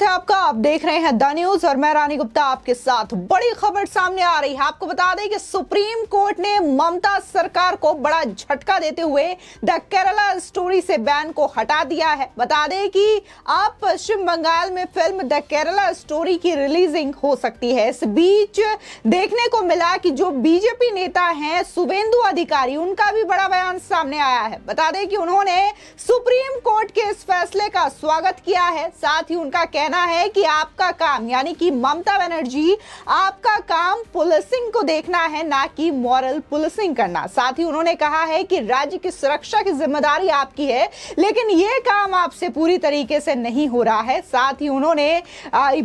स्वागत है आपका आप देख रहे हैं द न्यूज और मैं रानी गुप्ता आपके साथ बड़ी खबर सामने आ रही है आपको बता दें कि सुप्रीम कोर्ट ने ममता सरकार को बड़ा झटका देते हुए द केरला स्टोरी से बैन को हटा दिया है बता दें कि अब पश्चिम बंगाल में फिल्म द केरला स्टोरी की रिलीजिंग हो सकती है इस बीच देखने को मिला कि जो बीजेपी नेता है सुबेंदु अधिकारी उनका भी बड़ा बयान सामने आया है बता दें कि उन्होंने सुप्रीम कोर्ट के इस फैसले का स्वागत किया है साथ ही उनका कहना है कि आपका काम यानी कि ममता बनर्जी आपका काम पुलिसिंग को देखना है ना कि मॉरल पुलिसिंग करना साथ ही उन्होंने कहा है कि राज्य की सुरक्षा की जिम्मेदारी आपकी है लेकिन ये काम आपसे पूरी तरीके से नहीं हो रहा है साथ ही उन्होंने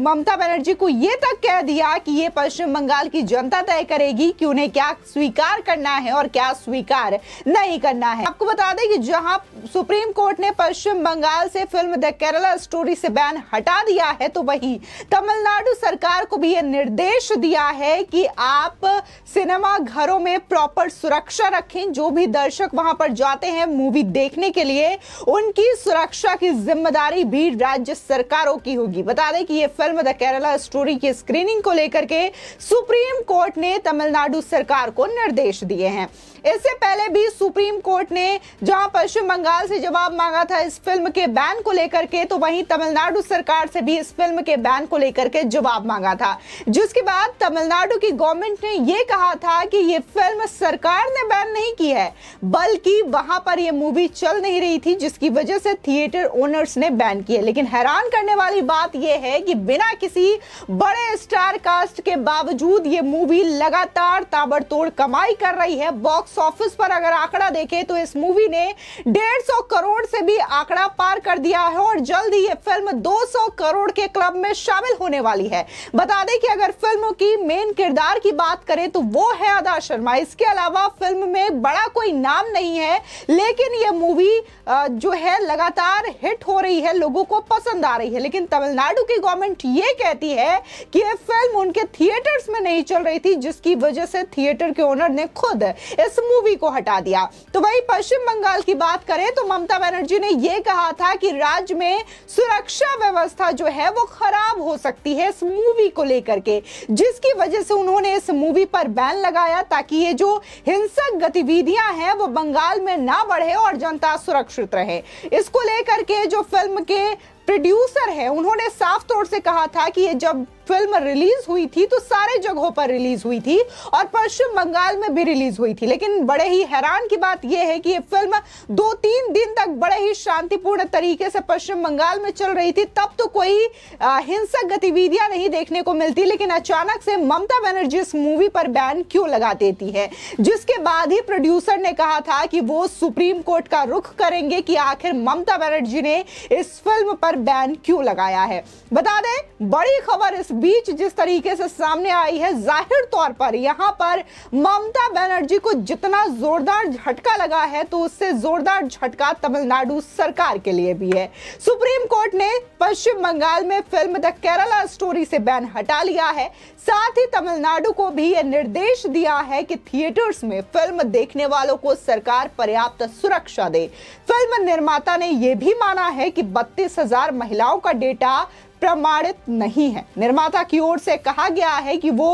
ममता बनर्जी को ये तक कह दिया कि ये पश्चिम बंगाल की जनता तय करेगी कि उन्हें क्या स्वीकार करना है और क्या स्वीकार नहीं करना है आपको बता दें कि जहां सुप्रीम कोर्ट ने पश्चिम बंगाल से फिल्म द केरला स्टोरी से बैन हटा दिया है तो वहीं तमिलनाडु सरकार को भी यह निर्देश दिया है कि आप सिनेमा घरों में प्रॉपर सुरक्षा रखें जो भी दर्शक वहां पर जाते हैं मूवी देखने के लिए उनकी सुरक्षा की जिम्मेदारी भी राज्य सरकारों की होगी बता दें कि यह फिल्म द केरला स्टोरी की स्क्रीनिंग को लेकर के सुप्रीम कोर्ट ने तमिलनाडु सरकार को निर्देश दिए हैं इससे पहले भी सुप्रीम कोर्ट ने जहां पश्चिम बंगाल से जवाब मांगा था इस फिल्म के बैन बैन को लेकर के तो वहीं तमिलनाडु सरकार से भी इस फिल्म के बैन को लेकर के जवाब मांगा था जिसके बाद तमिलनाडु की गवर्नमेंट ने यह कहा था कि यह फिल्म सरकार ने बैन नहीं की है बल्कि वहां पर यह मूवी चल नहीं रही थी जिसकी वजह से थिएटर ओनर्स ने बैन किया लेकिन हैरान करने वाली बात यह है कि बिना किसी बड़े स्टार कास्ट के बावजूद ये मूवी लगातार ताबड़तोड़ कमाई कर रही है बॉक्स ऑफिस पर अगर आंकड़ा देखें तो इस मूवी ने डेढ़ करोड़ से भी आंकड़ा पार कर कर दिया है और जल्द ही ये फिल्म 200 करोड़ के क्लब में शामिल होने वाली है बता दें कि अगर फिल्म की मेन किरदार की बात करें तो वो है अदा शर्मा इसके अलावा फिल्म में बड़ा कोई नाम नहीं है लेकिन ये मूवी जो है लगातार हिट हो रही है लोगों को पसंद आ रही है लेकिन तमिलनाडु की गवर्नमेंट ये कहती है कि ये फिल्म उनके थिएटर्स में नहीं चल रही थी जिसकी वजह से थिएटर के ओनर ने खुद इस मूवी को हटा दिया तो वही पश्चिम बंगाल की बात करें तो ममता बनर्जी ने यह कहा था कि कि राज्य में सुरक्षा व्यवस्था जो है वो खराब हो सकती है इस मूवी को लेकर के जिसकी वजह से उन्होंने इस मूवी पर बैन लगाया ताकि ये जो हिंसक गतिविधियां हैं वो बंगाल में ना बढ़े और जनता सुरक्षित रहे इसको लेकर के जो फिल्म के प्रोड्यूसर है उन्होंने साफ तौर से कहा था कि ये जब फिल्म रिलीज हुई थी तो सारे जगहों पर रिलीज हुई थी और पश्चिम बंगाल में भी रिलीज हुई थी लेकिन बड़े ही हैरान की बात यह है कि ये फिल्म दो तीन दिन तक बड़े ही शांतिपूर्ण तरीके से पश्चिम बंगाल में चल रही थी तब तो कोई हिंसक गतिविधियां नहीं देखने को मिलती लेकिन अचानक से ममता बनर्जी इस मूवी पर बैन क्यों लगा देती है जिसके बाद ही प्रोड्यूसर ने कहा था कि वो सुप्रीम कोर्ट का रुख करेंगे कि आखिर ममता बनर्जी ने इस फिल्म पर बैन क्यों लगाया है बता दें बड़ी खबर इस बीच जिस तरीके से सामने आई है जाहिर तौर पर यहां पर ममता बनर्जी को जितना जोरदार झटका लगा है तो उससे जोरदार झटका तमिलनाडु सरकार के लिए भी है सुप्रीम कोर्ट ने पश्चिम बंगाल में फिल्म द केरला स्टोरी से बैन हटा लिया है साथ ही तमिलनाडु को भी यह निर्देश दिया है कि थिएटर्स में फिल्म देखने वालों को सरकार पर्याप्त सुरक्षा दे फिल्म निर्माता ने यह भी माना है कि बत्तीस महिलाओं का डेटा प्रमाणित नहीं है निर्माता की ओर से कहा गया है कि वो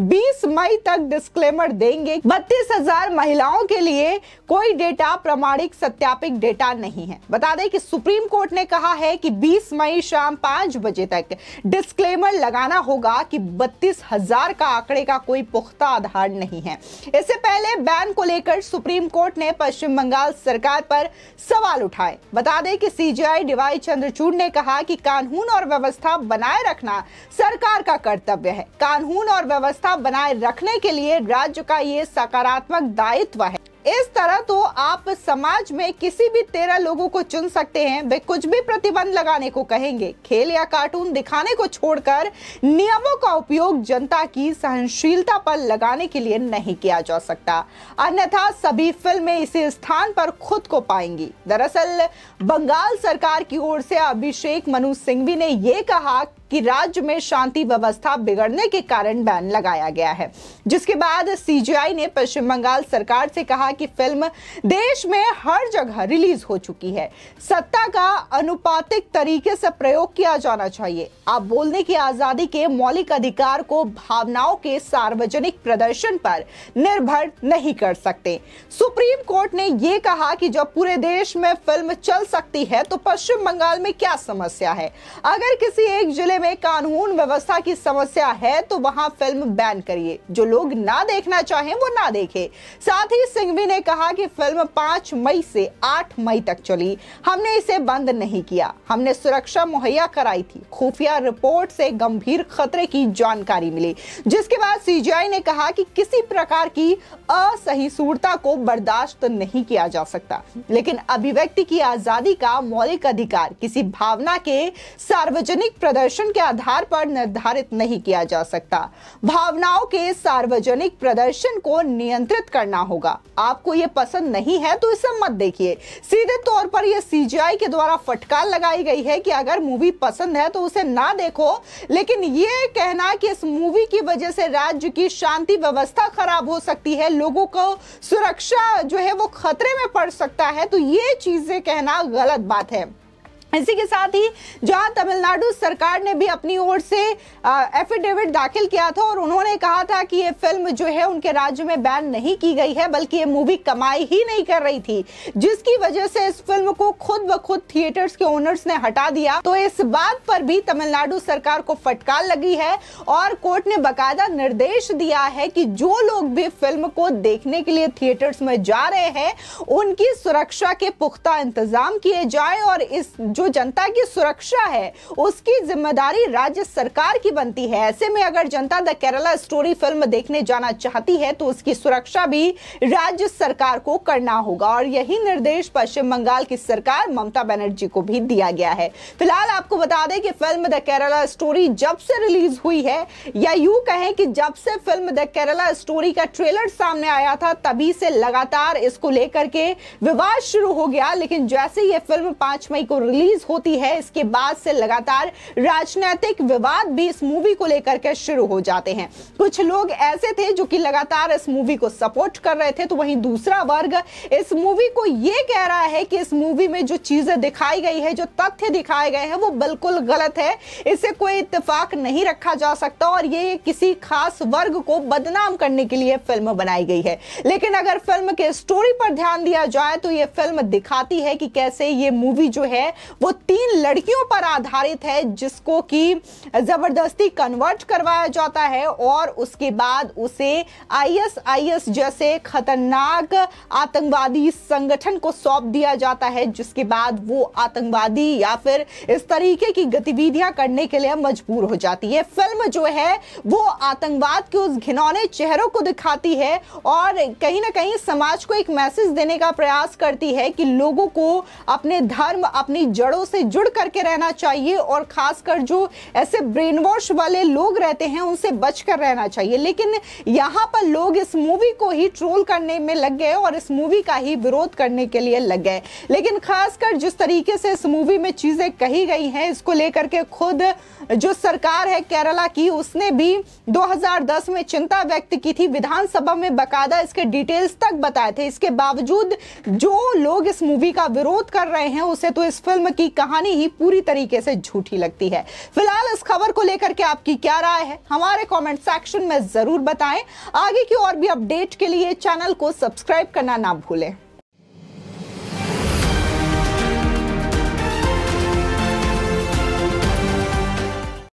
20 मई तक डिस्क्लेमर देंगे बत्तीस हजार महिलाओं के लिए कोई डेटा प्रमाणिक सत्यापित डेटा नहीं है बता दें कि सुप्रीम कोर्ट ने कहा है कि 20 मई शाम पांच बजे तक डिस्क्लेमर लगाना होगा कि बत्तीस हजार का आंकड़े का कोई पुख्ता आधार नहीं है इससे पहले बैन को लेकर सुप्रीम कोर्ट ने पश्चिम बंगाल सरकार पर सवाल उठाए बता दें कि सीजीआई डीवाई चंद्रचूड़ ने कहा कि कानून और व्यवस्था व्यवस्था बनाए रखना सरकार का कर्तव्य है कानून और व्यवस्था बनाए रखने के लिए राज्य का ये सकारात्मक दायित्व है इस तरह तो आप समाज में किसी भी तेरह लोगों को चुन सकते हैं वे कुछ भी प्रतिबंध लगाने को कहेंगे खेल या कार्टून दिखाने को छोड़कर नियमों का उपयोग जनता की सहनशीलता पर लगाने के लिए नहीं किया जा सकता अन्यथा सभी फिल्में इसी स्थान पर खुद को पाएंगी दरअसल बंगाल सरकार की ओर से अभिषेक मनु सिंघवी ने यह कहा कि राज्य में शांति व्यवस्था बिगड़ने के कारण बैन लगाया गया है जिसके बाद सीजीआई ने पश्चिम बंगाल सरकार से कहा कि फिल्म देश में हर जगह रिलीज हो चुकी है सत्ता का अनुपातिक तरीके से प्रयोग किया जाना चाहिए आप बोलने की आजादी के मौलिक अधिकार को भावनाओं के सार्वजनिक प्रदर्शन पर निर्भर नहीं कर सकते सुप्रीम कोर्ट ने यह कहा कि जब पूरे देश में फिल्म चल सकती है तो पश्चिम बंगाल में क्या समस्या है अगर किसी एक जिले में कानून व्यवस्था की समस्या है तो वहां फिल्म बैन करिए जो लोग ना देखना चाहें वो ना देखें साथ ही सिंघवी ने कहा कि फिल्म 5 मई से 8 मई तक चली हमने इसे बंद नहीं किया हमने सुरक्षा मुहैया कराई थी खुफिया रिपोर्ट से गंभीर खतरे की जानकारी मिली जिसके बाद सीजीआई ने कहा कि किसी प्रकार की असहिष्णुता को बर्दाश्त नहीं किया जा सकता लेकिन अभिव्यक्ति की आजादी का मौलिक अधिकार किसी भावना के सार्वजनिक प्रदर्शन धर्म के आधार पर निर्धारित नहीं किया जा सकता भावनाओं के सार्वजनिक प्रदर्शन को नियंत्रित करना होगा आपको ये पसंद नहीं है तो इसे मत देखिए सीधे तौर पर यह सीजीआई के द्वारा फटकार लगाई गई है कि अगर मूवी पसंद है तो उसे ना देखो लेकिन ये कहना कि इस मूवी की वजह से राज्य की शांति व्यवस्था खराब हो सकती है लोगों को सुरक्षा जो है वो खतरे में पड़ सकता है तो ये चीजें कहना गलत बात है इसी के साथ ही जहां तमिलनाडु सरकार ने भी अपनी ओर से एफिडेविट दाखिल किया था और उन्होंने कहा था कि ये फिल्म जो है उनके राज्य में बैन नहीं की गई है बल्कि ये मूवी कमाई ही नहीं कर रही थी जिसकी वजह से इस फिल्म को खुद ब खुद थिएटर्स के ओनर्स ने हटा दिया तो इस बात पर भी तमिलनाडु सरकार को फटकार लगी है और कोर्ट ने बाकायदा निर्देश दिया है कि जो लोग भी फिल्म को देखने के लिए थिएटर्स में जा रहे हैं उनकी सुरक्षा के पुख्ता इंतजाम किए जाए और इस जो जनता की सुरक्षा है उसकी जिम्मेदारी राज्य सरकार की बनती है ऐसे में अगर जनता द केरला स्टोरी फिल्म देखने जाना चाहती है तो उसकी सुरक्षा भी राज्य सरकार को करना होगा और यही निर्देश पश्चिम बंगाल की सरकार ममता बनर्जी को भी दिया गया है फिलहाल आपको बता दें कि फिल्म द केरला स्टोरी जब से रिलीज हुई है या यूं कहें कि जब से फिल्म द केरला स्टोरी का ट्रेलर सामने आया था तभी से लगातार इसको लेकर के विवाद शुरू हो गया लेकिन जैसे ये फिल्म पांच मई को रिलीज रिलीज होती है इसके बाद से लगातार राजनीतिक विवाद भी इस मूवी को लेकर के शुरू हो जाते हैं कुछ लोग ऐसे थे जो कि लगातार इस मूवी को सपोर्ट कर रहे थे तो वहीं दूसरा वर्ग इस मूवी को ये कह रहा है कि इस मूवी में जो चीजें दिखाई गई है जो तथ्य दिखाए गए हैं वो बिल्कुल गलत है इससे कोई इतफाक नहीं रखा जा सकता और ये किसी खास वर्ग को बदनाम करने के लिए फिल्म बनाई गई है लेकिन अगर फिल्म के स्टोरी पर ध्यान दिया जाए तो ये फिल्म दिखाती है कि कैसे ये मूवी जो है वो तीन लड़कियों पर आधारित है जिसको कि ज़बरदस्ती कन्वर्ट करवाया जाता है और उसके बाद उसे आईएसआईएस जैसे खतरनाक आतंकवादी संगठन को सौंप दिया जाता है जिसके बाद वो आतंकवादी या फिर इस तरीके की गतिविधियां करने के लिए मजबूर हो जाती है फिल्म जो है वो आतंकवाद के उस घिनौने चेहरों को दिखाती है और कहीं ना कहीं समाज को एक मैसेज देने का प्रयास करती है कि लोगों को अपने धर्म अपनी जड़ जड़ों से जुड़ करके रहना चाहिए और खासकर जो ऐसे ब्रेन वॉश वाले लोग रहते हैं उनसे बच कर रहना चाहिए लेकिन यहाँ पर लोग इस मूवी को ही ट्रोल करने में लग गए और इस मूवी का ही विरोध करने के लिए लग गए लेकिन खासकर जिस तरीके से इस मूवी में चीज़ें कही गई हैं इसको लेकर के खुद जो सरकार है केरला की उसने भी 2010 में चिंता व्यक्त की थी विधानसभा में बकायदा इसके डिटेल्स तक बताए थे इसके बावजूद जो लोग इस मूवी का विरोध कर रहे हैं उसे तो इस फिल्म की कहानी ही पूरी तरीके से झूठी लगती है फिलहाल इस खबर को लेकर के आपकी क्या राय है हमारे कमेंट सेक्शन में जरूर बताएं आगे की और भी अपडेट के लिए चैनल को सब्सक्राइब करना ना भूलें